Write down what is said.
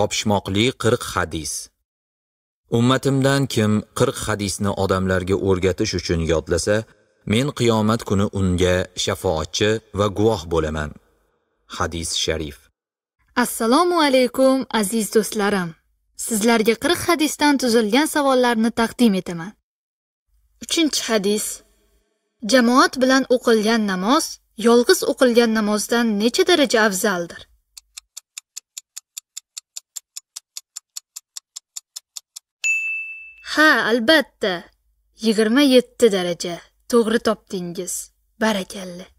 Topishmoqli 40 hadis. Ummatimdan kim 40 hadisni odamlarga o'rgatish uchun yodlasa, men qiyomat kuni unga shafoatchi va guvoh bo'laman. Hadis sharif. Assalomu alaykum aziz do'stlarim. Sizlarga 40 hadisdan tuzilgan savollarni taqdim etaman. 3-hadis. Jamoat bilan o'qilgan namoz yolg'iz o'qilgan namozdan necha daraja afzaldir? ha albatta yigirma yetti daraja to'g'ri topdingiz barakalla